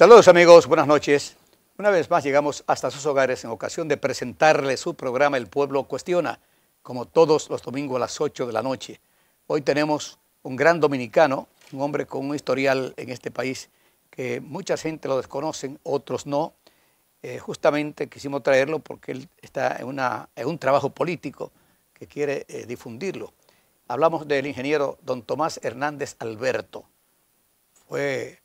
Saludos amigos, buenas noches. Una vez más llegamos hasta sus hogares en ocasión de presentarles su programa El Pueblo Cuestiona, como todos los domingos a las 8 de la noche. Hoy tenemos un gran dominicano, un hombre con un historial en este país que mucha gente lo desconocen, otros no. Eh, justamente quisimos traerlo porque él está en, un trabajo político que quiere eh, difundirlo. Hablamos del ingeniero don Tomás Hernández Alberto. Fue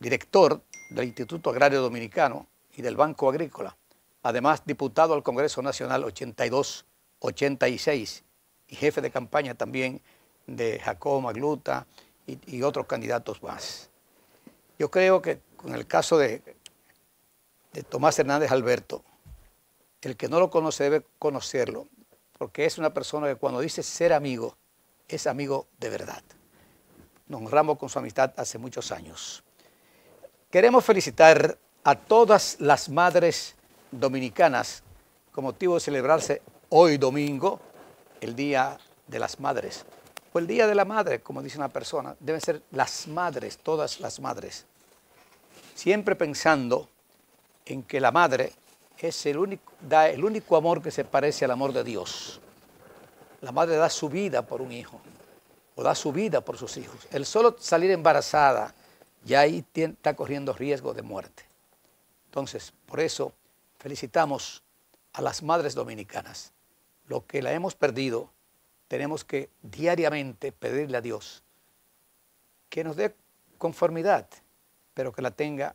director del Instituto Agrario Dominicano y del Banco Agrícola, además diputado al Congreso Nacional 82-86 y jefe de campaña también de Jacob Magluta y, otros candidatos más. Yo creo que con el caso de, de Tomás Hernández Alberto, el que no lo conoce debe conocerlo, porque es una persona que cuando dice ser amigo, es amigo de verdad. Nos honramos con su amistad hace muchos años. Queremos felicitar a todas las madres dominicanas con motivo de celebrarse hoy domingo el Día de las Madres. O pues el Día de la Madre, como dice una persona, deben ser las madres, todas las madres. Siempre pensando en que la madre es el único, da el único amor que se parece al amor de Dios. La madre da su vida por un hijo, o da su vida por sus hijos. El solo salir embarazada, ya ahí está corriendo riesgo de muerte. Entonces, por eso felicitamos a las madres dominicanas. Lo que la hemos perdido, tenemos que diariamente pedirle a Dios que nos dé conformidad, pero que la tenga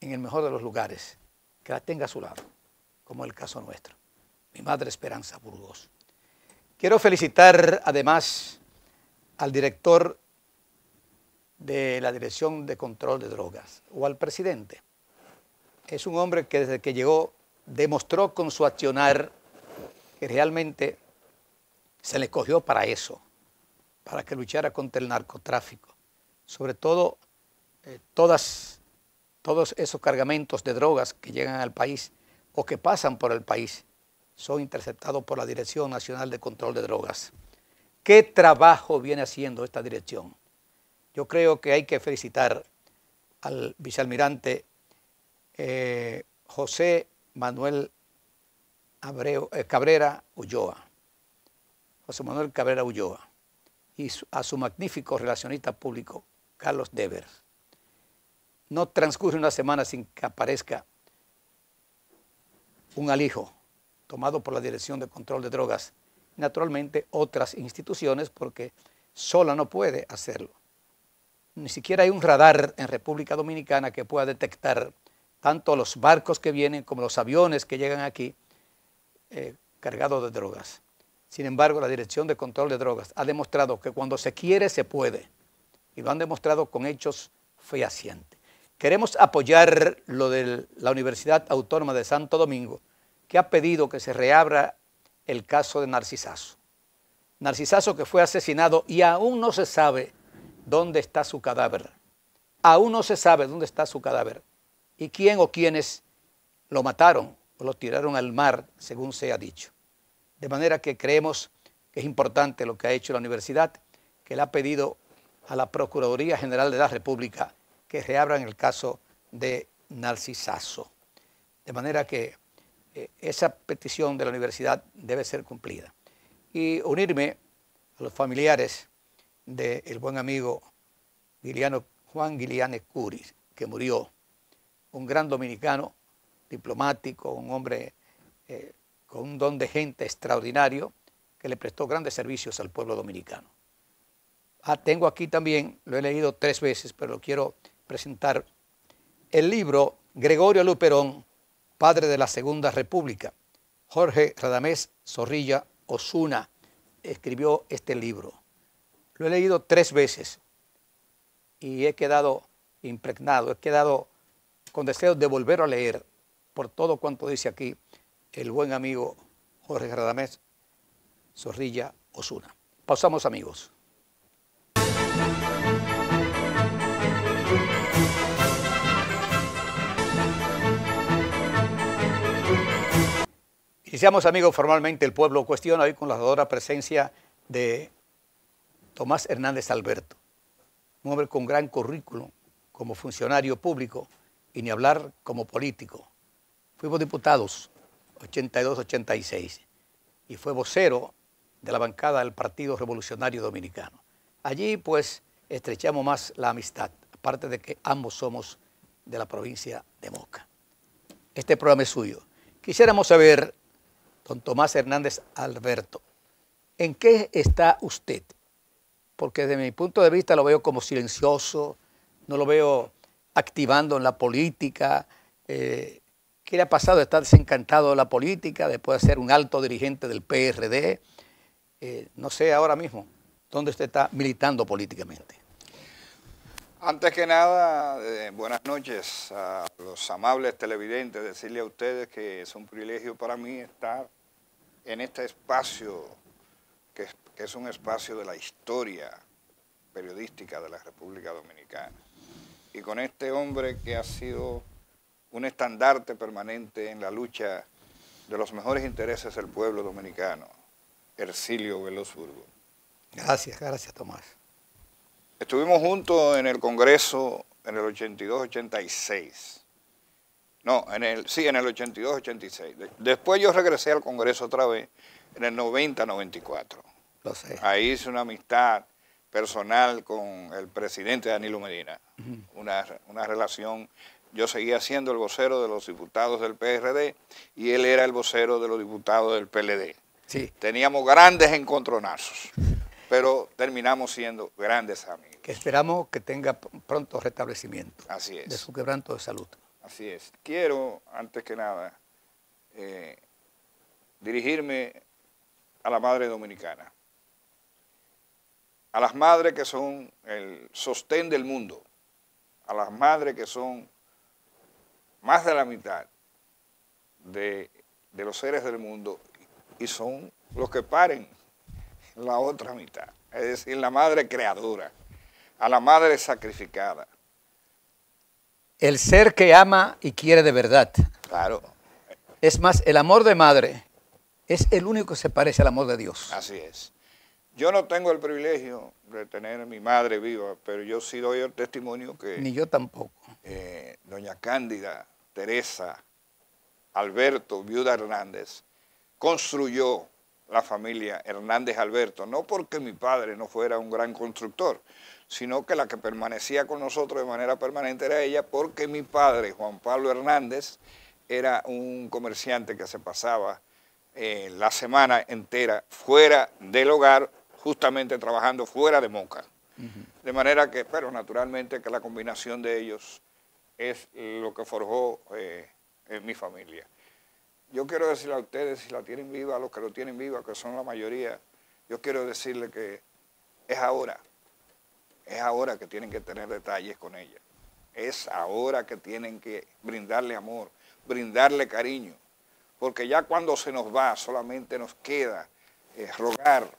en el mejor de los lugares, que la tenga a su lado, como el caso nuestro, mi madre Esperanza Burgos. Quiero felicitar además al director de la Dirección de Control de Drogas o al presidente. Es un hombre que desde que llegó demostró con su accionar que realmente se le cogió para eso, para que luchara contra el narcotráfico. Sobre todo, eh, todos esos cargamentos de drogas que llegan al país o que pasan por el país son interceptados por la Dirección Nacional de Control de Drogas. ¿Qué trabajo viene haciendo esta dirección? Yo creo que hay que felicitar al vicealmirante eh, José Manuel eh, Cabrera Ulloa. José Manuel Cabrera Ulloa y a su magnífico relacionista público, Carlos Devers. No transcurre una semana sin que aparezca un alijo tomado por la Dirección de Control de Drogas, naturalmente otras instituciones porque sola no puede hacerlo ni siquiera hay un radar en República Dominicana que pueda detectar tanto los barcos que vienen como los aviones que llegan aquí eh, cargados de drogas. Sin embargo, la Dirección de Control de Drogas ha demostrado que cuando se quiere, se puede. Y lo han demostrado con hechos fehacientes. Queremos apoyar lo de la Universidad Autónoma de Santo Domingo, que ha pedido que se reabra el caso de Narcisazo. Narcisazo que fue asesinado y aún no se sabe dónde está su cadáver. Aún no se sabe dónde está su cadáver y quién o quiénes lo mataron o lo tiraron al mar, según se ha dicho. De manera que creemos que es importante lo que ha hecho la universidad, que le ha pedido a la Procuraduría General de la República que reabran el caso de Narcisazo. De manera que eh, esa petición de la universidad debe ser cumplida. Y unirme a los familiares del buen amigo Juan Guilianes Curis, que murió, un gran dominicano, diplomático, un hombre eh, con un don de gente extraordinario, que le prestó grandes servicios al pueblo dominicano. Ah, tengo aquí también, lo he leído tres veces, pero lo quiero presentar, el libro Gregorio Luperón, padre de la Segunda República. Jorge Radamés Zorrilla Osuna escribió este libro. Lo he leído tres veces y he quedado impregnado, he quedado con deseo de volver a leer por todo cuanto dice aquí el buen amigo Jorge Radamés Zorrilla Osuna. Pausamos amigos. Iniciamos amigos formalmente el pueblo cuestiona hoy con la adora presencia de Tomás Hernández Alberto, un hombre con gran currículum como funcionario público y ni hablar como político. Fuimos diputados 82-86 y fue vocero de la bancada del Partido Revolucionario Dominicano. Allí pues estrechamos más la amistad, aparte de que ambos somos de la provincia de Moca. Este programa es suyo. Quisiéramos saber, don Tomás Hernández Alberto, ¿en qué está usted? porque desde mi punto de vista lo veo como silencioso, no lo veo activando en la política. Eh, ¿Qué le ha pasado? estar desencantado de la política después de ser un alto dirigente del PRD. Eh, no sé ahora mismo dónde usted está militando políticamente. Antes que nada, eh, buenas noches a los amables televidentes. Decirle a ustedes que es un privilegio para mí estar en este espacio que que es un espacio de la historia periodística de la República Dominicana. Y con este hombre que ha sido un estandarte permanente en la lucha de los mejores intereses del pueblo dominicano, Ercilio Velosburgo. Gracias, gracias Tomás. Estuvimos juntos en el Congreso en el 82-86. No, en el, sí, en el 82-86. Después yo regresé al Congreso otra vez en el 90-94. Ahí hice una amistad personal con el presidente Danilo Medina. una, relación, yo seguía siendo el vocero de los diputados del PRD y él era el vocero de los diputados del PLD. Sí. Teníamos grandes encontronazos, pero terminamos siendo grandes amigos. Que esperamos que tenga pronto restablecimiento de su quebranto de salud. Así es. Quiero, antes que nada, eh, dirigirme a la madre dominicana a las madres que son el sostén del mundo, a las madres que son más de la mitad de, de los seres del mundo y son los que paren la otra mitad, es decir, la madre creadora, a la madre sacrificada. El ser que ama y quiere de verdad. Claro. Es más, el amor de madre es el único que se parece al amor de Dios. Así es. Yo no tengo el privilegio de tener a mi madre viva, pero yo sí doy el testimonio que... Ni yo tampoco. Eh, doña Cándida, Teresa, Alberto, viuda Hernández, construyó la familia Hernández Alberto, no porque mi padre no fuera un gran constructor, sino que la que permanecía con nosotros de manera permanente era ella, porque mi padre, Juan Pablo Hernández, era un comerciante que se pasaba eh, la semana entera fuera del hogar justamente trabajando fuera de Moca. De manera que, pero naturalmente que la combinación de ellos es lo que forjó eh, en mi familia. Yo quiero decirle a ustedes, si la tienen viva, a los que lo tienen viva, que son la mayoría, yo quiero decirle que es ahora, es ahora que tienen que tener detalles con ella. Es ahora que tienen que brindarle amor, brindarle cariño, porque ya cuando se nos va solamente nos queda eh, rogar,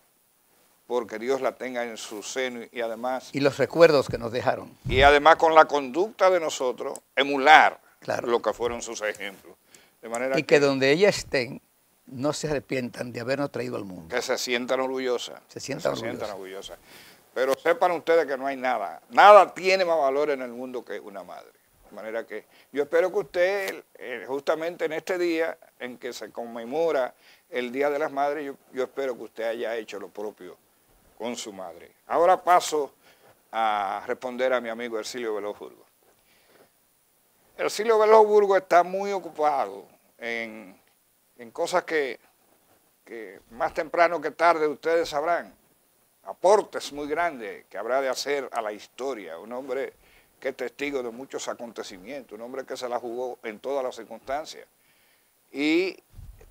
porque Dios la tenga en su seno y además... Y los recuerdos que nos dejaron. Y además con la conducta de nosotros, emular lo que fueron sus ejemplos. De manera y que, donde ella estén, no se arrepientan de habernos traído al mundo. Que se sientan orgullosas. Se sientan, orgullosas. Pero sepan ustedes que no hay nada. Nada tiene más valor en el mundo que una madre. De manera que yo espero que usted, eh, justamente en este día en que se conmemora el Día de las Madres, yo espero que usted haya hecho lo propio con su madre. Ahora paso a responder a mi amigo Ercilio Velozburgo. Ercilio Velozburgo está muy ocupado en, cosas que, que más temprano que tarde ustedes sabrán. Aportes muy grandes que habrá de hacer a la historia. Un hombre que es testigo de muchos acontecimientos, un hombre que se la jugó en todas las circunstancias. Y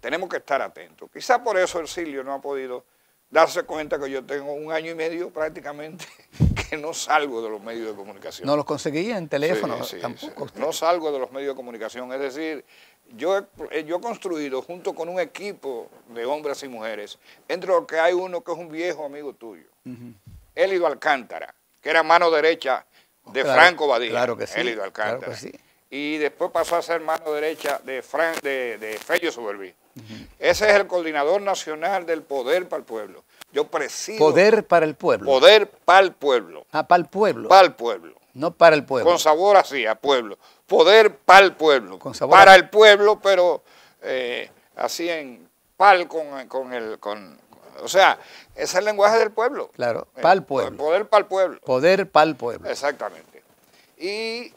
tenemos que estar atentos. Quizá por eso Ercilio no ha podido darse cuenta que yo tengo un año y medio prácticamente que no salgo de los medios de comunicación. No los conseguía en teléfono tampoco. No salgo de los medios de comunicación, es decir, yo he, eh, yo he construido junto con un equipo de hombres y mujeres, entre los que hay uno que es un viejo amigo tuyo, Elido Alcántara, que era mano derecha de Franco Badía. Claro que sí. Elido Alcántara. Claro que sí y después pasó a ser mano derecha de, Fran, de, de Fello Soberví. Ese es el coordinador nacional del Poder para el Pueblo. Yo presido. Poder para el Pueblo. Poder para el Pueblo. Ah, para el Pueblo. Para el Pueblo. No para el Pueblo. Con sabor así, a Pueblo. Poder para el Pueblo. Con sabor para el Pueblo, pero eh, así en pal con, con el. Con, o sea, ese es el lenguaje del pueblo. Claro, eh, para el pueblo. Poder para el pueblo. Poder para el pueblo. Exactamente. Y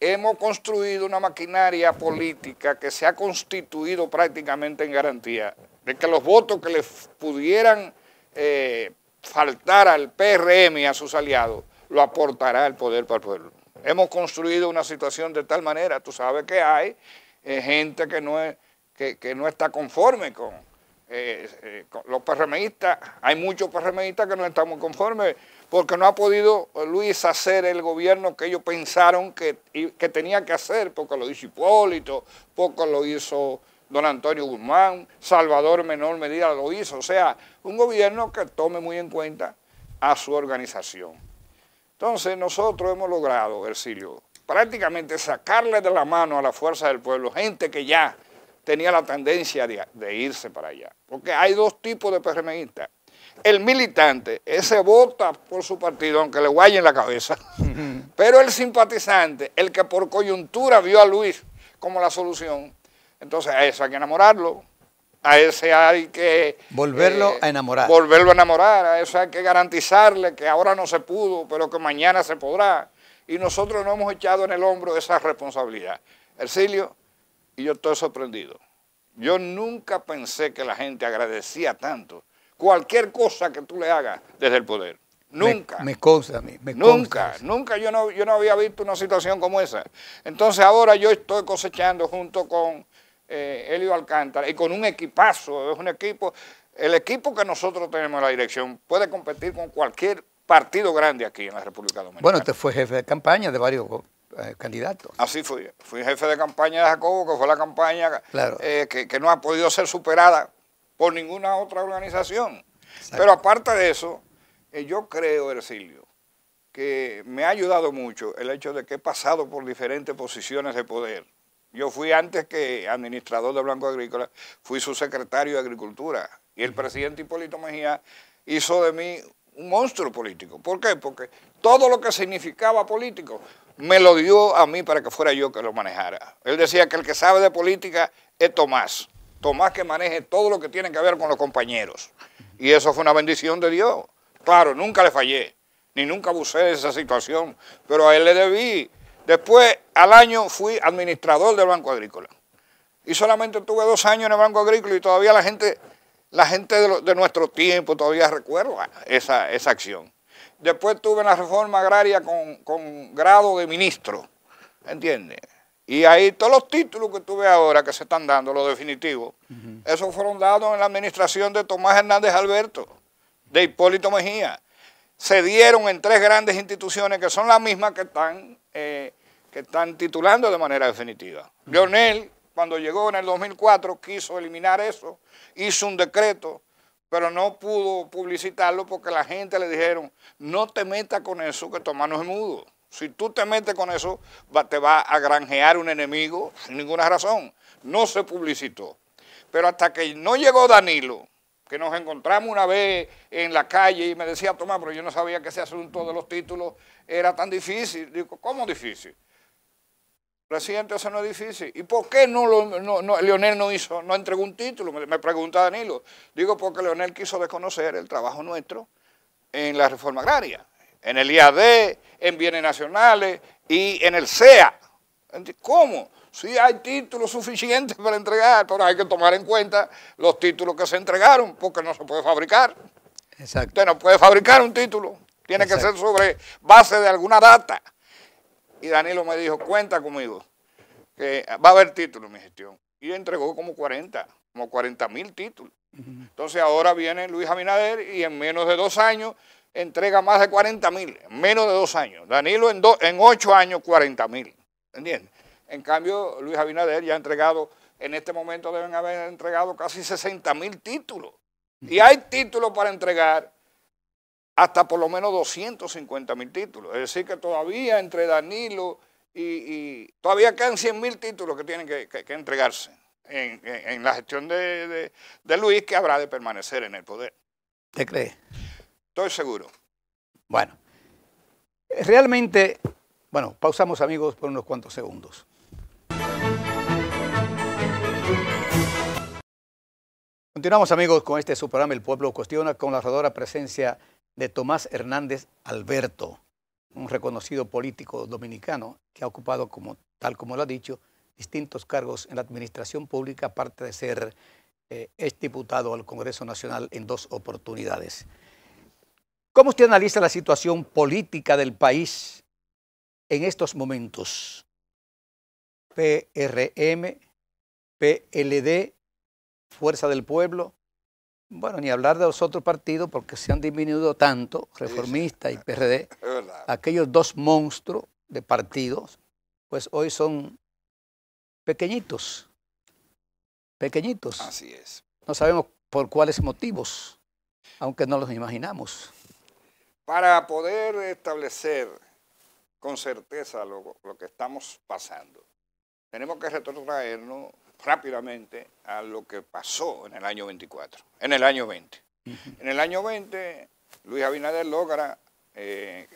hemos construido una maquinaria política que se ha constituido prácticamente en garantía de que los votos que le pudieran eh, faltar al PRM y a sus aliados lo aportará el poder para el pueblo. Hemos construido una situación de tal manera, tú sabes que hay eh, gente que no, que, no está conforme con, eh, los PRMistas, hay muchos PRMistas que no estamos conformes porque no ha podido eh, Luis hacer el gobierno que ellos pensaron que, tenía que hacer, porque lo hizo Hipólito, poco lo hizo don Antonio Guzmán, Salvador menor medida lo hizo, o sea, un gobierno que tome muy en cuenta a su organización. Entonces nosotros hemos logrado, Ercilio, prácticamente sacarle de la mano a la fuerza del pueblo, gente que ya tenía la tendencia de, irse para allá, porque hay dos tipos de PRMistas, el militante, ese vota por su partido, aunque le guayen la cabeza, pero el simpatizante, el que por coyuntura vio a Luis como la solución, entonces a eso hay que enamorarlo, a ese hay que... Volverlo eh, a enamorar. Volverlo a enamorar, a eso hay que garantizarle que ahora no se pudo, pero que mañana se podrá. Y nosotros no hemos echado en el hombro esa responsabilidad. Ercilio, y yo estoy sorprendido. Yo nunca pensé que la gente agradecía tanto cualquier cosa que tú le hagas desde el poder. Nunca. Me, me a mí. nunca, nunca yo no, yo no había visto una situación como esa. Entonces ahora yo estoy cosechando junto con eh, Elio Alcántara y con un equipazo, es un equipo, el equipo que nosotros tenemos en la dirección puede competir con cualquier partido grande aquí en la República Dominicana. Bueno, usted fue jefe de campaña de varios eh, candidatos. Así fui, fui jefe de campaña de Jacobo, que fue la campaña eh, que no ha podido ser superada por ninguna otra organización. Pero aparte de eso, eh, yo creo, Ercilio, que me ha ayudado mucho el hecho de que he pasado por diferentes posiciones de poder. Yo fui antes que administrador de Blanco Agrícola, fui su secretario de Agricultura y el presidente Hipólito Mejía hizo de mí un monstruo político. ¿Por qué? Porque todo lo que significaba político me lo dio a mí para que fuera yo que lo manejara. Él decía que el que sabe de política es Tomás. Tomás que maneje todo lo que tiene que ver con los compañeros. Y eso fue una bendición de Dios. Claro, nunca le fallé, ni nunca abusé de esa situación, pero a él le debí. Después, al año, fui administrador del Banco Agrícola. Y solamente tuve dos años en el Banco Agrícola y todavía la gente, la gente de, nuestro tiempo todavía recuerda esa, esa acción. Después tuve la reforma agraria con, con grado de ministro, ¿entiendes? Y ahí todos los títulos que tuve ahora que se están dando, los definitivos, esos fueron dados en la administración de Tomás Hernández Alberto, de Hipólito Mejía. Se dieron en tres grandes instituciones que son las mismas que están, eh, que están titulando de manera definitiva. Leonel, cuando llegó en el 2004, quiso eliminar eso, hizo un decreto, pero no pudo publicitarlo porque la gente le dijeron, no te metas con eso, que Tomás no es mudo. Si tú te metes con eso, te va a granjear un enemigo sin ninguna razón. No se publicitó. Pero hasta que no llegó Danilo, que nos encontramos una vez en la calle y me decía, Tomás, pero yo no sabía que ese asunto de los títulos era tan difícil. Digo, ¿cómo difícil? Presidente, eso no es difícil. ¿Y por qué no, lo, Leonel no hizo, no entregó un título? Me, me pregunta Danilo. Digo, porque Leonel quiso desconocer el trabajo nuestro en la reforma agraria en el IAD, en bienes nacionales y en el SEA. ¿Cómo? Si hay títulos suficientes para entregar, pero hay que tomar en cuenta los títulos que se entregaron, porque no se puede fabricar. Exacto. Usted no puede fabricar un título, tiene que ser sobre base de alguna data. Y Danilo me dijo, cuenta conmigo, que va a haber títulos en mi gestión. Y entregó como 40, como 40 mil títulos. Entonces ahora viene Luis Abinader y en menos de dos años entrega más de 40 mil en menos de dos años. Danilo en, en ocho años 40 mil. ¿Entiendes? En cambio, Luis Abinader ya ha entregado, en este momento deben haber entregado casi 60 mil títulos. Y hay títulos para entregar hasta por lo menos 250 mil títulos. Es decir, que todavía entre Danilo y, todavía quedan 100 mil títulos que tienen que, entregarse en, la gestión de, de, de Luis, que habrá de permanecer en el poder. ¿Te crees? Estoy seguro. Bueno, realmente, bueno, pausamos amigos por unos cuantos segundos. Continuamos amigos con este su El Pueblo Cuestiona con la rodadora presencia de Tomás Hernández Alberto, un reconocido político dominicano que ha ocupado, como, tal como lo ha dicho, distintos cargos en la administración pública, aparte de ser eh, exdiputado al Congreso Nacional en dos oportunidades. ¿Cómo usted analiza la situación política del país en estos momentos? PRM, PLD, Fuerza del Pueblo. Bueno, ni hablar de los otros partidos porque se han disminuido tanto, reformista y PRD. Aquellos dos monstruos de partidos, pues hoy son pequeñitos. Pequeñitos. Así es. No sabemos por cuáles motivos, aunque no los imaginamos para poder establecer con certeza lo, que estamos pasando, tenemos que retrotraernos rápidamente a lo que pasó en el año 24, en el año 20. En el año 20, Luis Abinader logra eh,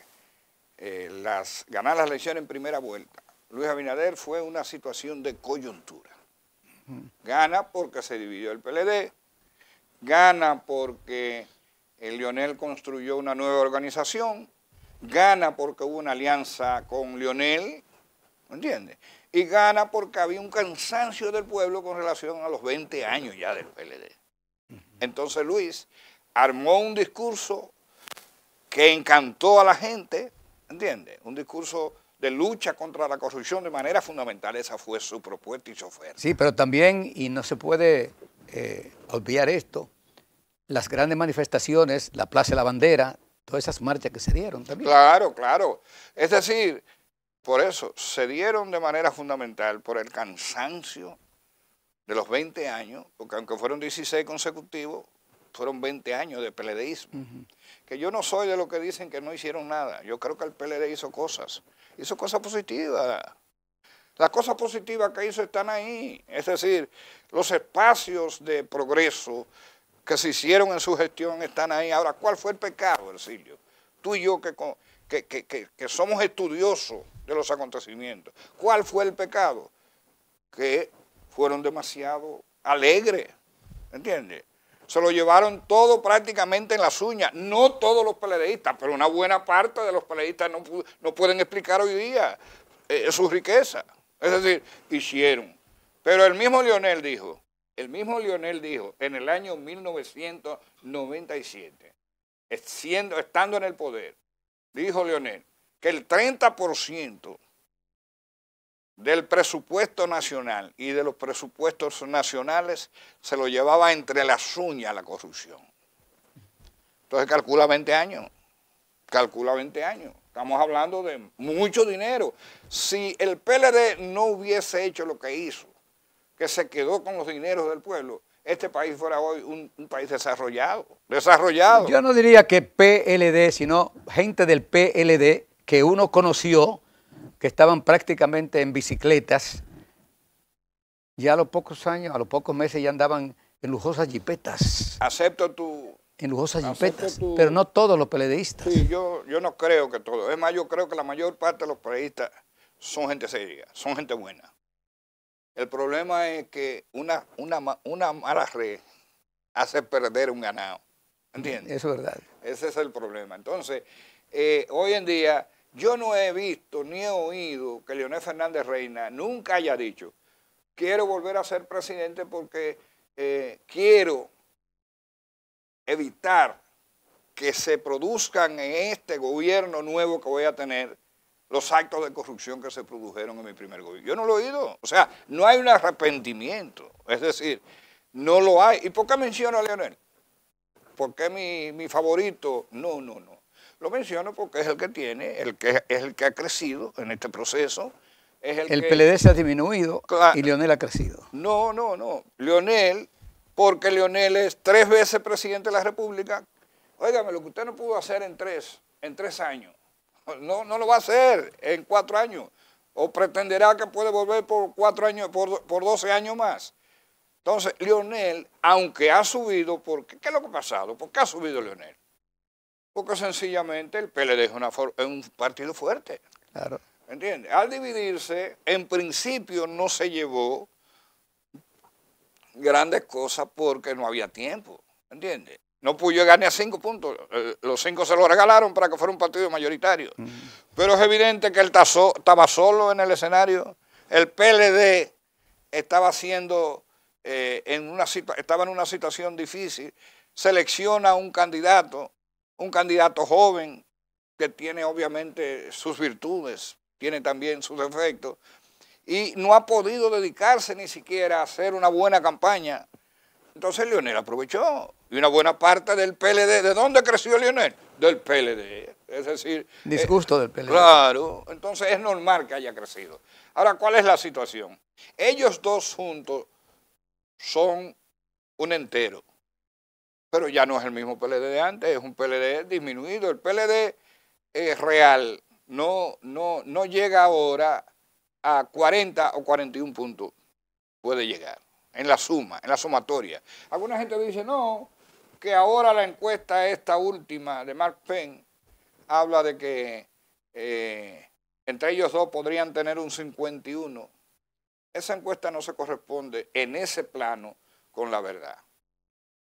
eh, las, ganar las elecciones en primera vuelta. Luis Abinader fue una situación de coyuntura. Gana porque se dividió el PLD, gana porque el eh, Lionel construyó una nueva organización, gana porque hubo una alianza con Lionel, ¿me entiendes? Y gana porque había un cansancio del pueblo con relación a los 20 años ya del PLD. Entonces Luis armó un discurso que encantó a la gente, ¿entiende? Un discurso de lucha contra la corrupción de manera fundamental. Esa fue su propuesta y su oferta. Sí, pero también, y no se puede eh, olvidar esto, las grandes manifestaciones, la Plaza de la Bandera, todas esas marchas que se dieron también. Claro, claro. Es decir, por eso se dieron de manera fundamental por el cansancio de los 20 años, porque aunque fueron 16 consecutivos, fueron 20 años de peledeísmo. Que yo no soy de los que dicen que no hicieron nada. Yo creo que el PLD hizo cosas. Hizo cosas positivas. Las cosas positivas que hizo están ahí. Es decir, los espacios de progreso, que se hicieron en su gestión están ahí. Ahora, ¿cuál fue el pecado, Ercilio? Tú y yo que, que, somos estudiosos de los acontecimientos. ¿Cuál fue el pecado? Que fueron demasiado alegres, ¿entiendes? Se lo llevaron todo prácticamente en las uñas, no todos los peledeístas, pero una buena parte de los peleadistas no, pueden explicar hoy día eh, su riqueza. Es decir, hicieron. Pero el mismo Lionel dijo, el mismo Lionel dijo en el año 1997, estando en el poder, dijo Leonel que el 30% del presupuesto nacional y de los presupuestos nacionales se lo llevaba entre las uñas la corrupción. Entonces calcula 20 años, calcula 20 años. Estamos hablando de mucho dinero. Si el PLD no hubiese hecho lo que hizo, que se quedó con los dineros del pueblo, este país fuera hoy un, país desarrollado, desarrollado. Yo no diría que PLD, sino gente del PLD que uno conoció, que estaban prácticamente en bicicletas, ya a los pocos años, a los pocos meses ya andaban en lujosas jipetas. Acepto tu... En lujosas jipetas, pero no todos los PLDistas. Sí, yo, yo no creo que todos. Es más, yo creo que la mayor parte de los PLDistas son gente seria, son gente buena. El problema es que una, una, una mala red hace perder un ganado. ¿Entiendes? Eso es verdad. Ese es el problema. Entonces, eh, hoy en día yo no he visto ni he oído que Leonel Fernández Reina nunca haya dicho, quiero volver a ser presidente porque eh, quiero evitar que se produzcan en este gobierno nuevo que voy a tener los actos de corrupción que se produjeron en mi primer gobierno. Yo no lo he oído. O sea, no hay un arrepentimiento. Es decir, no lo hay. ¿Y por qué menciono a Leonel? ¿Por qué mi, favorito? No, no, no. Lo menciono porque es el que tiene, el que es el que ha crecido en este proceso. el, PLD se ha disminuido y Leonel ha crecido. No, no, no. Leonel, porque Leonel es tres veces presidente de la República. Óigame, lo que usted no pudo hacer en tres, en tres años, no, lo va a hacer en cuatro años. O pretenderá que puede volver por cuatro años, por, por 12 años más. Entonces, Lionel, aunque ha subido, porque, ¿qué es lo que ha pasado? ¿Por qué ha subido Lionel? Porque sencillamente el PLD es, una es un partido fuerte. Claro. ¿Entiendes? Al dividirse, en principio no se llevó grandes cosas porque no había tiempo. ¿Entiendes? No pudo ni a cinco puntos. Eh, los cinco se lo regalaron para que fuera un partido mayoritario. Mm. Pero es evidente que él estaba solo en el escenario. El PLD estaba siendo eh, en una, estaba en una situación difícil. Selecciona un candidato, un candidato joven, que tiene obviamente sus virtudes, tiene también sus defectos, y no ha podido dedicarse ni siquiera a hacer una buena campaña entonces Lionel aprovechó. Y una buena parte del PLD. ¿De dónde creció Lionel? Del PLD. Es decir. Eh, Disgusto del PLD. Claro. Entonces es normal que haya crecido. Ahora, ¿cuál es la situación? Ellos dos juntos son un entero. Pero ya no es el mismo PLD de antes, es un PLD disminuido. El PLD es real no, no, no llega ahora a 40 o 41 puntos. Puede llegar en la suma, en la sumatoria. Alguna gente dice, no, que ahora la encuesta esta última de Mark Penn habla de que eh, entre ellos dos podrían tener un 51. Esa encuesta no se corresponde en ese plano con la verdad.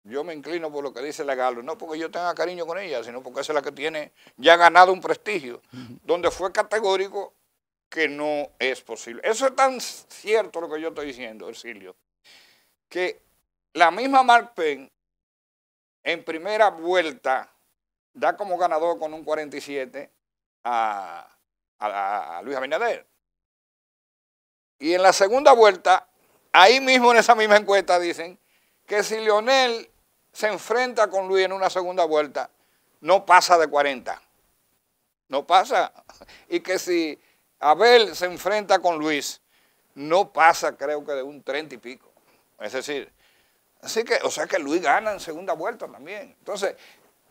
Yo me inclino por lo que dice la Galo, no porque yo tenga cariño con ella, sino porque es la que tiene ya ganado un prestigio, donde fue categórico que no es posible. Eso es tan cierto lo que yo estoy diciendo, Ercilio, que la misma Penn, en primera vuelta da como ganador con un 47 a, a Luis Abinader. Y en la segunda vuelta, ahí mismo en esa misma encuesta dicen que si Lionel se enfrenta con Luis en una segunda vuelta, no pasa de 40. No pasa. Y que si Abel se enfrenta con Luis, no pasa creo que de un 30 y pico. Es decir, así que, o sea que Luis gana en segunda vuelta también. Entonces,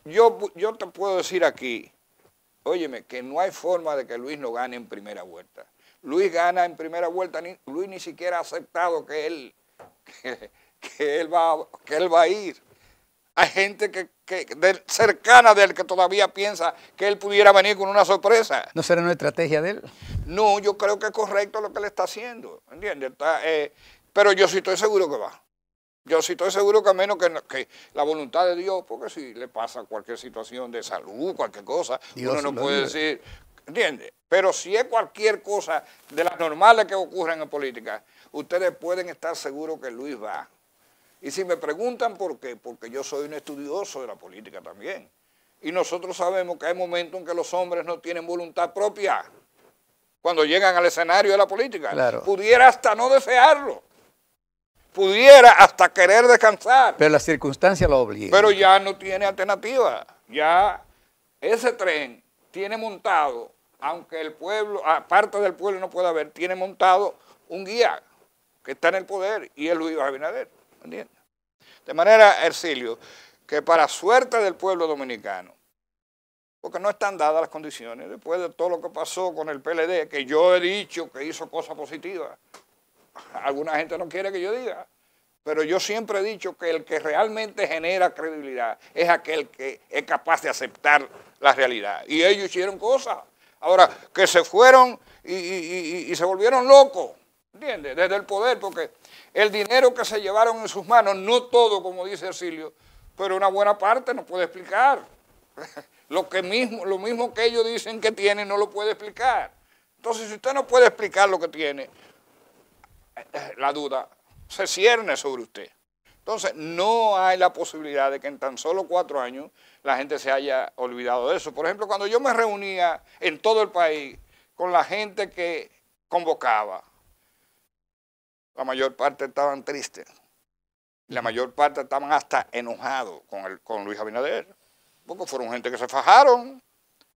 yo, yo te puedo decir aquí, óyeme, que no hay forma de que Luis no gane en primera vuelta. Luis gana en primera vuelta, Luis ni siquiera ha aceptado que él, que, él, va, que él va a ir. Hay gente que, de él cercana del que todavía piensa que él pudiera venir con una sorpresa. ¿No será una estrategia de él? No, yo creo que es correcto lo que él está haciendo. ¿Entiendes? Está, eh, pero yo sí estoy seguro que va. Yo sí estoy seguro que a menos que, la voluntad de Dios, porque si le pasa cualquier situación de salud, cualquier cosa, uno no puede decir, ¿entiende? Pero si es cualquier cosa de las normales que ocurren en política, ustedes pueden estar seguros que Luis va. Y si me preguntan por qué, porque yo soy un estudioso de la política también. Y nosotros sabemos que hay momentos en que los hombres no tienen voluntad propia cuando llegan al escenario de la política. Pudiera hasta no desearlo pudiera hasta querer descansar. Pero la circunstancia lo obliga. Pero ya no tiene alternativa. Ya ese tren tiene montado, aunque el pueblo, aparte ah, del pueblo no puede haber tiene montado un guía que está en el poder y es Luis Abinader. ¿Entiendes? De manera, Ercilio, que para suerte del pueblo dominicano, porque no están dadas las condiciones, después de todo lo que pasó con el PLD, que yo he dicho que hizo cosas positivas, alguna gente no quiere que yo diga, pero yo siempre he dicho que el que realmente genera credibilidad es aquel que es capaz de aceptar la realidad. Y ellos hicieron cosas. Ahora, que se fueron y, se volvieron locos, ¿entiendes? Desde el poder, porque el dinero que se llevaron en sus manos, no todo, como dice Silvio, pero una buena parte no puede explicar. Lo, que mismo, lo mismo que ellos dicen que tienen no lo puede explicar. Entonces, si usted no puede explicar lo que tiene, la duda se cierne sobre usted. Entonces, no hay la posibilidad de que en tan solo cuatro años la gente se haya olvidado de eso. Por ejemplo, cuando yo me reunía en todo el país con la gente que convocaba, la mayor parte estaban tristes, la mayor parte estaban hasta enojados con, el, con Luis Abinader, porque fueron gente que se fajaron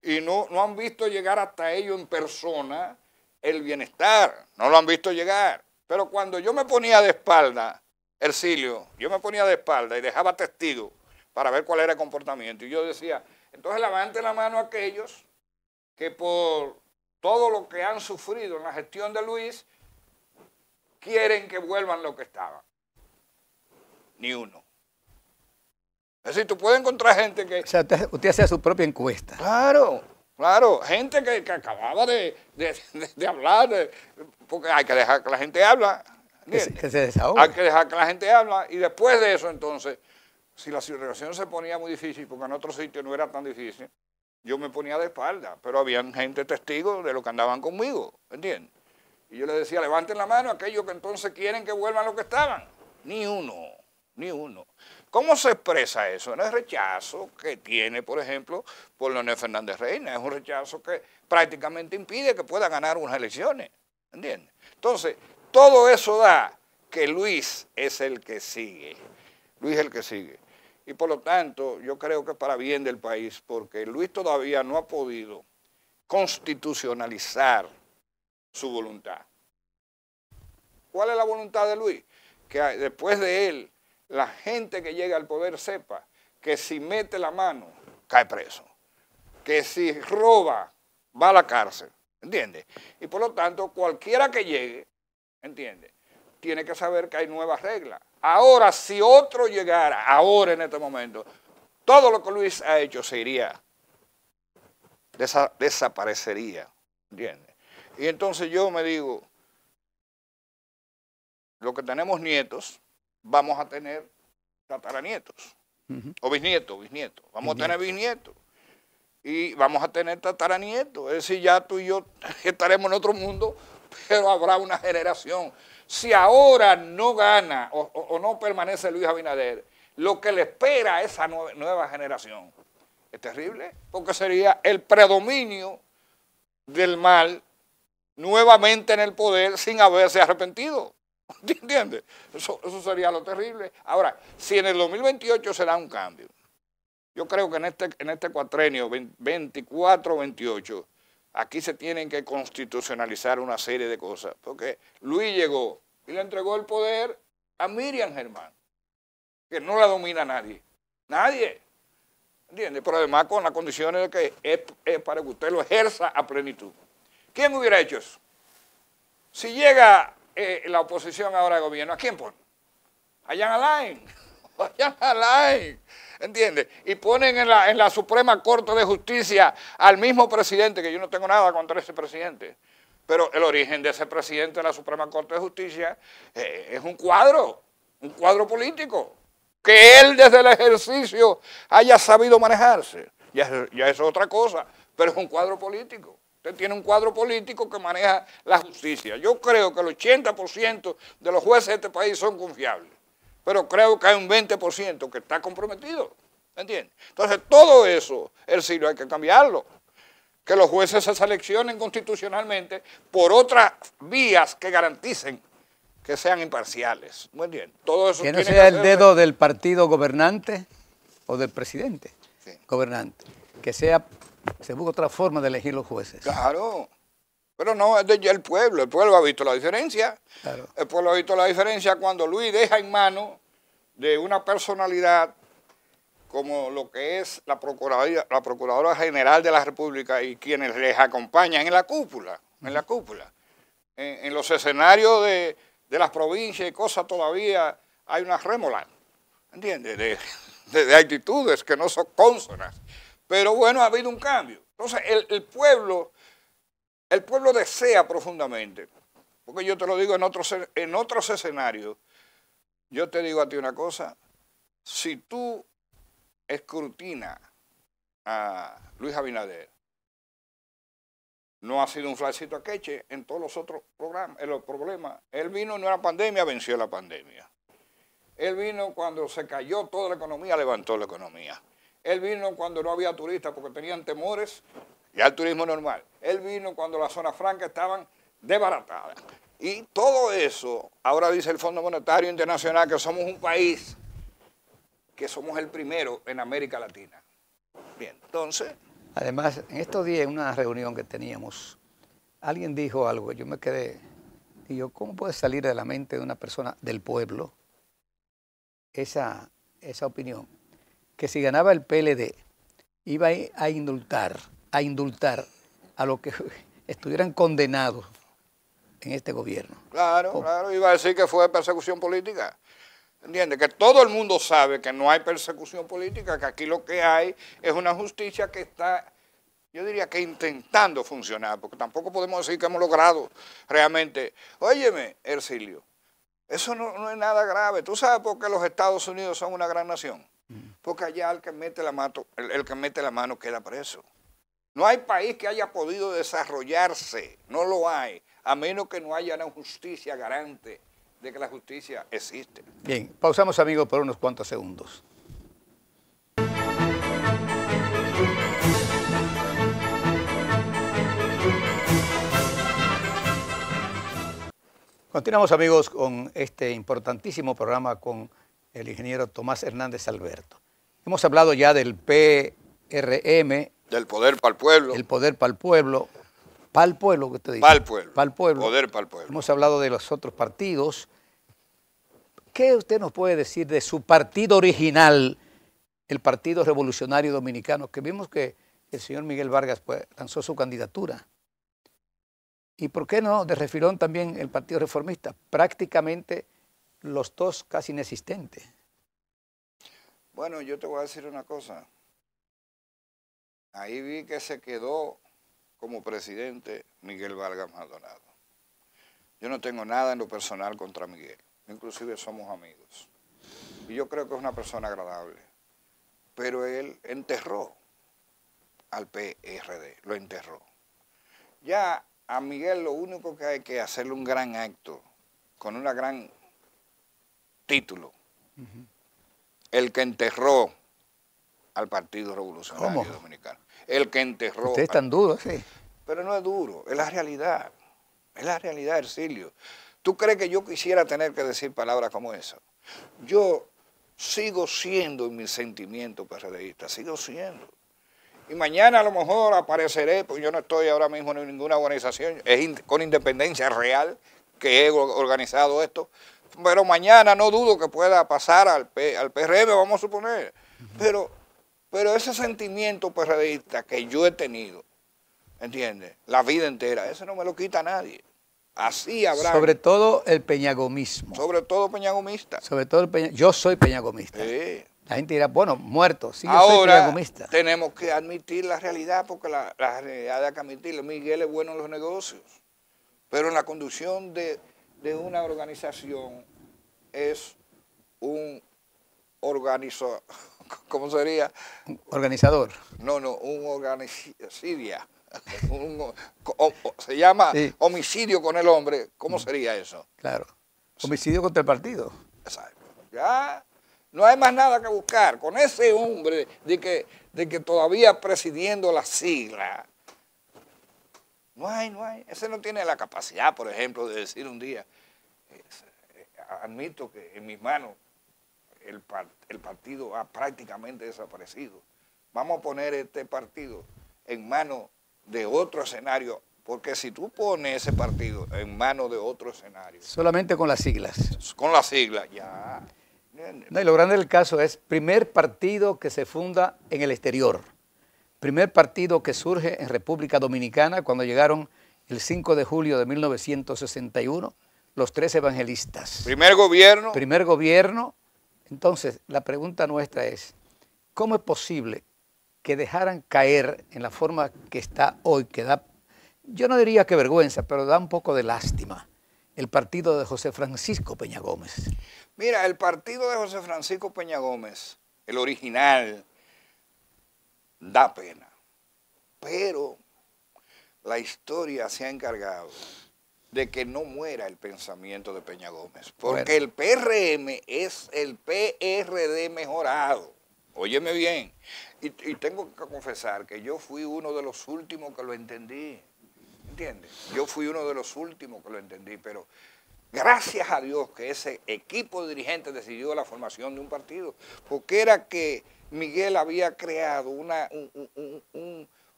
y no, no han visto llegar hasta ellos en persona el bienestar, no lo han visto llegar. Pero cuando yo me ponía de espalda, Ercilio, yo me ponía de espalda y dejaba testigo para ver cuál era el comportamiento. Y yo decía, entonces levante la mano a aquellos que por todo lo que han sufrido en la gestión de Luis, quieren que vuelvan lo que estaban. Ni uno. Es decir, tú puedes encontrar gente que... O sea, usted, hace su propia encuesta. Claro. Claro, gente que, acababa de, hablar, porque hay que dejar que la gente habla. Que se, Hay que dejar que la gente habla y después de eso entonces, si la situación se ponía muy difícil, porque en otro sitio no era tan difícil, yo me ponía de espalda, pero habían gente testigo de lo que andaban conmigo, ¿entiendes? Y yo les decía, levanten la mano aquellos que entonces quieren que vuelvan lo que estaban. Ni uno, ni uno. ¿Cómo se expresa eso? En el rechazo que tiene, por ejemplo, por Leonel Fernández Reina. Es un rechazo que prácticamente impide que pueda ganar unas elecciones. ¿Entiendes? Entonces, todo eso da que Luis es el que sigue. Luis es el que sigue. Y por lo tanto, yo creo que para bien del país, porque Luis todavía no ha podido constitucionalizar su voluntad. ¿Cuál es la voluntad de Luis? Que después de él la gente que llega al poder sepa que si mete la mano, cae preso. Que si roba, va a la cárcel. ¿Entiendes? Y por lo tanto, cualquiera que llegue, ¿entiende? Tiene que saber que hay nuevas reglas. Ahora, si otro llegara, ahora en este momento, todo lo que Luis ha hecho se iría, desaparecería. ¿Entiendes? Y entonces yo me digo, lo que tenemos nietos, vamos a tener tataranietos, o bisnietos, bisnietos, vamos a tener bisnietos. Y vamos a tener tataranietos, es decir, ya tú y yo estaremos en otro mundo, pero habrá una generación. Si ahora no gana o, no permanece Luis Abinader, lo que le espera a esa nueva generación es terrible, porque sería el predominio del mal nuevamente en el poder sin haberse arrepentido. ¿Te entiendes? Eso, sería lo terrible. Ahora, si en el 2028 se da un cambio, yo creo que en este, en este cuatrenio 24-28, aquí se tienen que constitucionalizar una serie de cosas, porque Luis llegó y le entregó el poder a Miriam Germán, que no la domina nadie, nadie, ¿entiendes? Pero además con las condiciones de que es, es para que usted lo ejerza a plenitud. ¿Quién hubiera hecho eso? Si llega eh, la oposición ahora gobierno, ¿A quién ponen? A Jan Alain. A Jan Alain. ¿Entiendes? Y ponen en la, en la Suprema Corte de Justicia al mismo presidente, que yo no tengo nada contra ese presidente. Pero el origen de ese presidente de la Suprema Corte de Justicia eh, es un cuadro, un cuadro político. Que él desde el ejercicio haya sabido manejarse, ya es otra cosa, pero es un cuadro político. Usted tiene un cuadro político que maneja la justicia. Yo creo que el 80% de los jueces de este país son confiables, pero creo que hay un 20% que está comprometido. entiende? Entonces todo eso, el siglo hay que cambiarlo. Que los jueces se seleccionen constitucionalmente por otras vías que garanticen que sean imparciales. Muy bien. Todo eso que no sea el dedo del partido gobernante o del presidente gobernante. Que sea se busca otra forma de elegir los jueces. Claro. Pero no, es del pueblo. El pueblo ha visto la diferencia. El pueblo ha visto la diferencia cuando Luis deja en mano de una personalidad como lo que es la Procuradora, la Procuradora General de la República y quienes les acompañan en la cúpula, en la cúpula. En, los escenarios de, las provincias y cosas todavía hay una rémola, ¿entiendes? De, actitudes que no son cónsonas pero bueno, ha habido un cambio. Entonces, el, pueblo, el pueblo desea profundamente, porque yo te lo digo en otros, en escenarios, yo te digo a ti una cosa, si tú escrutinas a Luis Abinader, no ha sido un flacito a queche en todos los otros programas, en los problemas. Él vino en una pandemia, venció la pandemia. Él vino cuando se cayó toda la economía, levantó la economía. Él vino cuando no había turistas porque tenían temores y al turismo normal. Él vino cuando las zonas francas estaban desbaratadas. Y todo eso, ahora dice el Fondo Monetario Internacional que somos un país que somos el primero en América Latina. Bien, entonces... Además, en estos días, en una reunión que teníamos, alguien dijo algo, yo me quedé, y yo, ¿cómo puede salir de la mente de una persona del pueblo esa, esa opinión? que si ganaba el PLD iba a indultar, a indultar a los que estuvieran condenados en este gobierno. Claro, oh. claro, iba a decir que fue persecución política. ¿Entiendes? Que todo el mundo sabe que no hay persecución política, que aquí lo que hay es una justicia que está, yo diría que intentando funcionar, porque tampoco podemos decir que hemos logrado realmente. Óyeme, Ercilio, eso no, no es nada grave. ¿Tú sabes por qué los Estados Unidos son una gran nación? porque allá el que mete la mano, que mete la mano queda preso. No hay país que haya podido desarrollarse, no lo hay, a menos que no haya una justicia garante de que la justicia existe. Bien, pausamos amigos por unos cuantos segundos. Continuamos amigos con este importantísimo programa con el ingeniero Tomás Hernández Alberto. Hemos hablado ya del PRM. Del poder para el pueblo. El poder para el pueblo. Para el pueblo, que usted dice. Para el pueblo. Para el pueblo. Poder para el pueblo. Hemos hablado de los otros partidos. ¿Qué usted nos puede decir de su partido original, el Partido Revolucionario Dominicano, que vimos que el señor Miguel Vargas pues, lanzó su candidatura? ¿Y por qué no? De refirón también el Partido Reformista, prácticamente los dos casi inexistentes. Bueno, yo te voy a decir una cosa. Ahí vi que se quedó como presidente Miguel Vargas Maldonado. Yo no tengo nada en lo personal contra Miguel. Inclusive somos amigos. Y yo creo que es una persona agradable. Pero él enterró al PRD, lo enterró. Ya a Miguel lo único que hay que hacerle un gran acto, con un gran título el que enterró al Partido Revolucionario Dominicano. El que enterró. Ustedes están tan duro, sí. Pero no es duro, es la realidad. Es la realidad, Ercilio. ¿Tú crees que yo quisiera tener que decir palabras como esa? Yo sigo siendo en mi sentimiento PRDista, sigo siendo. Y mañana a lo mejor apareceré, porque yo no estoy ahora mismo en ninguna organización, es con independencia real que he organizado esto, pero mañana no dudo que pueda pasar al, al PRM, vamos a suponer. Pero, pero ese sentimiento perreista que yo he tenido, ¿entiendes? La vida entera, eso no me lo quita nadie. Así habrá. Sobre todo el peñagomismo. Sobre todo peñagomista. Sobre todo el peña... Yo soy peñagomista. La gente dirá, bueno, muerto, sí, Ahora, tenemos que admitir la realidad, porque la, la realidad hay que admitirle Miguel es bueno en los negocios, pero en la conducción de de una organización es un organizador, ¿cómo sería? Organizador. No, no, un siria Un, se llama homicidio con el hombre. ¿Cómo sería eso? Claro. Homicidio contra el partido. Ya no hay más nada que buscar. Con ese hombre de que, de que todavía presidiendo la sigla, no hay, no hay. Ese no tiene la capacidad, por ejemplo, de decir un día, eh, admito que en mis manos el, el partido ha prácticamente desaparecido. Vamos a poner este partido en manos de otro escenario porque si tú pones ese partido en manos de otro escenario. Solamente con las siglas. Con las siglas, ya. No, y lo grande del caso es primer partido que se funda en el exterior primer partido que surge en República Dominicana cuando llegaron el 5 de julio de 1961 los tres evangelistas. Primer gobierno. Primer gobierno. Entonces, la pregunta nuestra es, ¿cómo es posible que dejaran caer en la forma que está hoy, que da, yo no diría que vergüenza, pero da un poco de lástima, el partido de José Francisco Peña Gómez? Mira, el partido de José Francisco Peña Gómez, el original, da pena. Pero la historia se ha encargado de que no muera el pensamiento de Peña Gómez, porque el PRM es el PRD mejorado. Óyeme bien, y, tengo que confesar que yo fui uno de los últimos que lo entendí, ¿entiendes? Yo fui uno de los últimos que lo entendí, pero gracias a Dios que ese equipo de dirigentes decidió la formación de un partido, porque era que Miguel había creado una,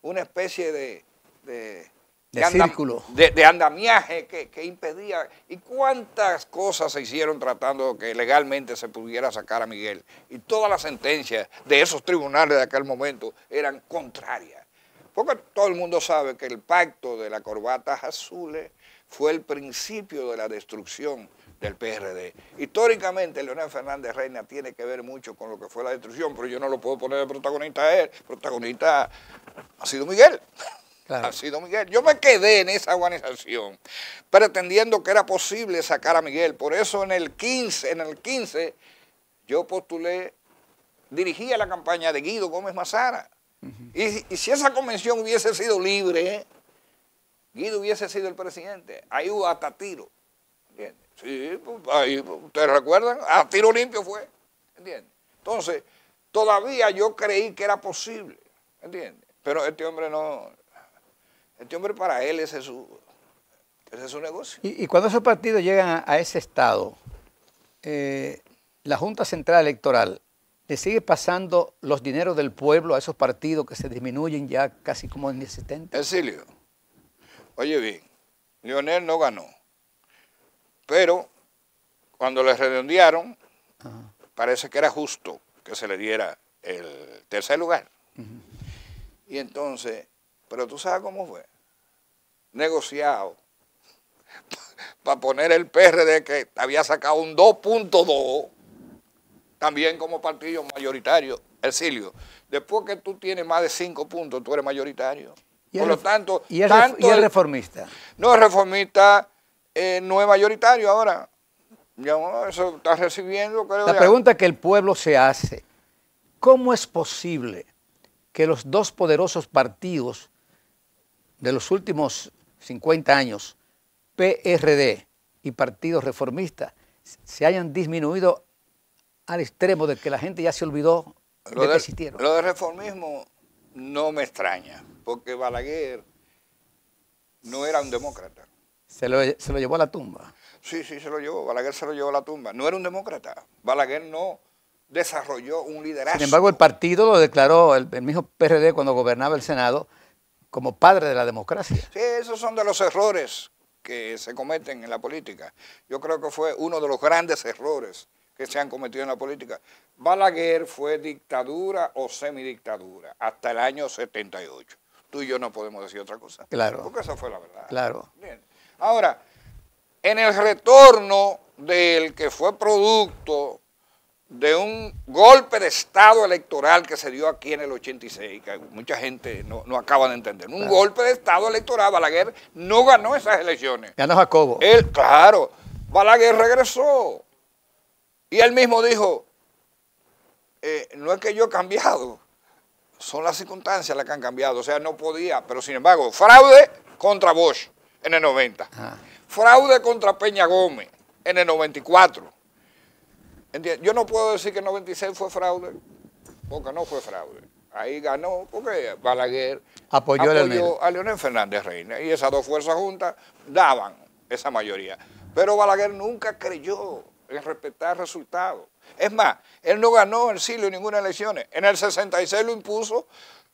una especie de, de, andamiaje que, que, impedía. ¿Y cuántas cosas se hicieron tratando de que legalmente se pudiera sacar a Miguel? Y todas las sentencias de esos tribunales de aquel momento eran contrarias. Porque todo el mundo sabe que el pacto de las corbatas azules eh, fue el principio de la destrucción del PRD. Históricamente, Leonel Fernández Reina tiene que ver mucho con lo que fue la destrucción, pero yo no lo puedo poner de protagonista a él. Protagonista ha sido Miguel. Ha sido Miguel. Yo me quedé en esa organización pretendiendo que era posible sacar a Miguel. Por eso en el 15, en el 15 yo postulé, dirigía la campaña de Guido Gómez Mazara. y, y, si esa convención hubiese sido libre, Guido hubiese sido el presidente. Ahí hubo hasta tiro. Sí, pues, ahí, ¿ustedes recuerdan? A tiro limpio fue, ¿entiendes? Entonces, todavía yo creí que era posible, ¿entiendes? Pero este hombre no, este hombre para él ese es su, negocio. Y, cuando esos partidos llegan a, ese estado, eh, la Junta Central Electoral le sigue pasando los dineros del pueblo a esos partidos que se disminuyen ya casi como en inexistentes. Exilio, oye bien, Lionel no ganó pero cuando le redondearon, parece que era justo que se le diera el tercer lugar. Y entonces, pero tú sabes cómo fue, negociado para poner el PRD que había sacado un 2.2, también como partido mayoritario, Silvio, Después que tú tienes más de 5 puntos, tú eres mayoritario. ¿Y Por lo tanto... ¿y el, reformista? no es reformista eh, no es mayoritario ahora. eso está recibiendo, La pregunta que el pueblo se hace, ¿cómo es posible que los dos poderosos partidos de los últimos 50 años, PRD y Partido Reformista, se hayan disminuido al extremo de que la gente ya se olvidó de que existieron? Lo del reformismo no me extraña, porque Balaguer no era un demócrata. Se lo, llevó a la tumba. Sí, sí, se lo llevó. Balaguer se lo llevó a la tumba. No era un demócrata. Balaguer no desarrolló un liderazgo. Sin embargo, el partido lo declaró el, el mismo PRD cuando gobernaba el Senado como padre de la democracia. Sí, esos son de los errores que se cometen en la política. Yo creo que fue uno de los grandes errores que se han cometido en la política. Balaguer fue dictadura o semidictadura hasta el año 78. Tú y yo no podemos decir otra cosa. Claro. Porque esa fue la verdad. Claro. Bien. Ahora, en el retorno del que fue producto de un golpe de Estado electoral que se dio aquí en el 86, que mucha gente no, acaba de entender. Un golpe de Estado electoral, Balaguer no ganó esas elecciones. Ya Ganó Jacobo. Él, claro, Balaguer regresó. Y él mismo dijo, eh, no es que yo he cambiado, son las circunstancias las que han cambiado. O sea, no podía, pero sin embargo, fraude contra Bosch en el 90. Ah. Fraude contra Peña Gómez en el 94. Yo no puedo decir que el 96 fue fraude, porque no fue fraude. Ahí ganó, porque Balaguer apoyó, a, Leonel. Fernández Reina. Y esas dos fuerzas juntas daban esa mayoría. Pero Balaguer nunca creyó en respetar resultados. Es más, él no ganó el siglo ninguna elección. En el 66 lo impuso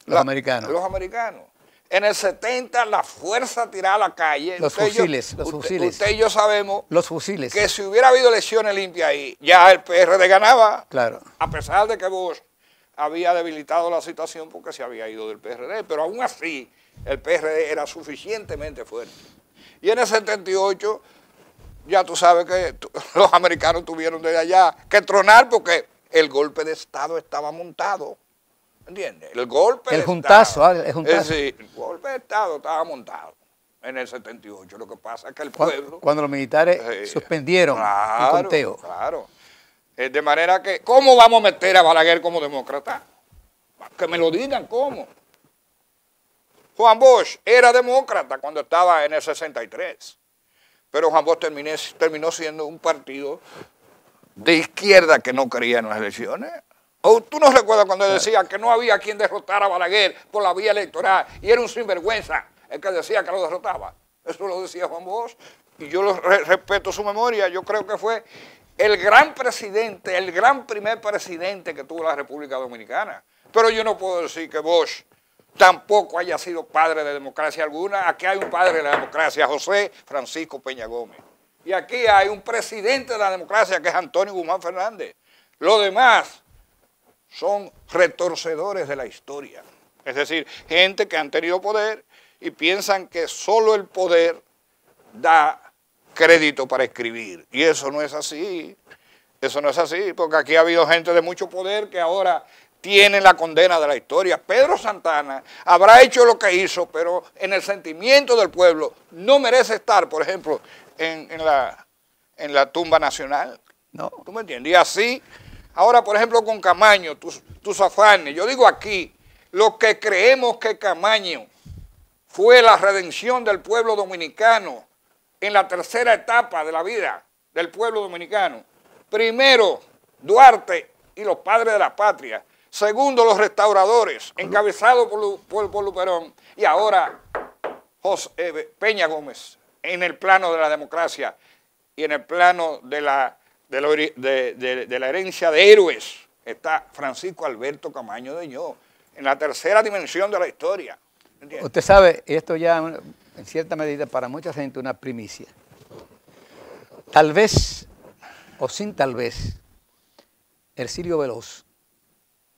los americanos. Los americanos. En el 70 la fuerza tiraba a la calle. Los fusiles, los y yo sabemos que si hubiera habido elecciones limpias ahí, ya el PRD ganaba. Claro. A pesar de que Bush había debilitado la situación porque se había ido del PRD, pero aún así el PRD era suficientemente fuerte. Y en el 78, ya tú sabes que los americanos tuvieron desde allá que tronar porque el golpe de Estado estaba montado. ¿Entiendes? El golpe el de juntazo, Estado. Es, golpe de Estado estaba montado en el 78. Lo que pasa es que el pueblo... Cuando los militares suspendieron el conteo. Claro, eh, De manera que, ¿cómo vamos a meter a Balaguer como demócrata? Que me lo digan, ¿cómo? Juan Bosch era demócrata cuando estaba en el 63. Pero Juan Bosch terminó siendo un partido de izquierda que no quería en las elecciones tú no recuerdas cuando eh. decía que no había quien derrotara a Balaguer por la vía electoral y era un sinvergüenza el que decía que lo derrotaba? Eso lo decía Juan Bosch y yo respeto su memoria. Yo creo que fue el gran presidente, el gran primer presidente que tuvo la República Dominicana. Pero yo no puedo decir que Bosch tampoco haya sido padre de democracia alguna. Aquí hay un padre de la democracia, José Francisco Peña Gómez. Y aquí hay un presidente de la democracia que es Antonio Guzmán Fernández. Lo demás son retorcedores de la historia. Es decir, gente que han tenido poder y piensan que solo el poder da crédito para escribir. Y eso no es así. Eso no es así, porque aquí ha habido gente de mucho poder que ahora tiene la condena de la historia. Pedro Santana habrá hecho lo que hizo, pero en el sentimiento del pueblo no merece estar, por ejemplo, en, la, en la tumba nacional. No. ¿Tú me entiendes? Y así Ahora, por ejemplo, con Camaño, tus, afanes. Yo digo aquí, lo que creemos que Camaño fue la redención del pueblo dominicano en la tercera etapa de la vida del pueblo dominicano. Primero, Duarte y los padres de la patria. Segundo, los restauradores, encabezados por, Luperón. Y ahora, José, eh, Peña Gómez, en el plano de la democracia y en el plano de la de la, herencia de héroes está Francisco Alberto Camaño de Ño, en la tercera dimensión de la historia. Usted sabe, esto ya en cierta medida para mucha gente una primicia. Tal vez, o sin tal vez, el Sirio Veloz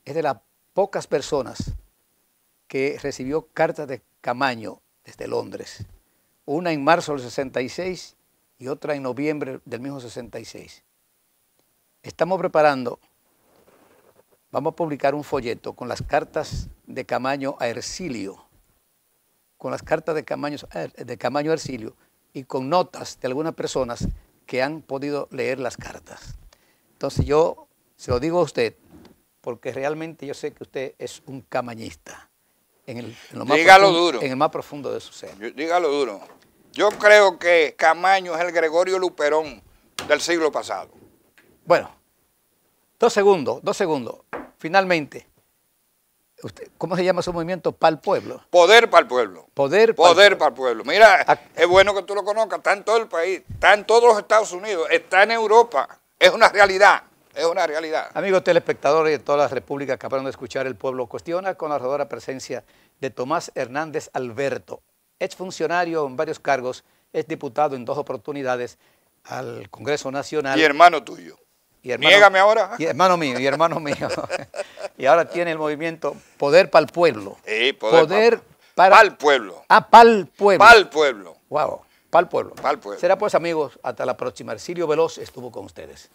es de las pocas personas que recibió cartas de Camaño desde Londres. Una en marzo del 66 y otra en noviembre del mismo 66. Estamos preparando, vamos a publicar un folleto con las cartas de Camaño a Ercilio, con las cartas de Camaño, a Ercilio y con notas de algunas personas que han podido leer las cartas. Entonces yo se lo digo a usted, porque realmente yo sé que usted es un camañista. En el, lo más duro. En el más profundo de su ser. Dígalo duro. Yo creo que Camaño es el Gregorio Luperón del siglo pasado. Bueno, dos segundos, dos segundos. Finalmente, ¿cómo se llama su movimiento? Para el pueblo. Poder para el pueblo. Poder para el pueblo. Mira, es bueno que tú lo conozcas. Está en todo el país, está en todos los Estados Unidos, está en Europa. Es una realidad. Es una realidad. Amigos telespectadores de todas las repúblicas que acabaron de escuchar El Pueblo Cuestiona con la rodadora presencia de Tomás Hernández Alberto, exfuncionario en varios cargos, diputado en dos oportunidades al Congreso Nacional. Y hermano tuyo. Y Niégame ahora. Y hermano mío, y hermano mío. y ahora tiene el movimiento Poder para el Pueblo. Sí, poder, para, el Pueblo. Ah, para el Pueblo. Para el Pueblo. Wow, para el Pueblo. Para Pueblo. Será pues, amigos, hasta la próxima. Silvio Veloz estuvo con ustedes.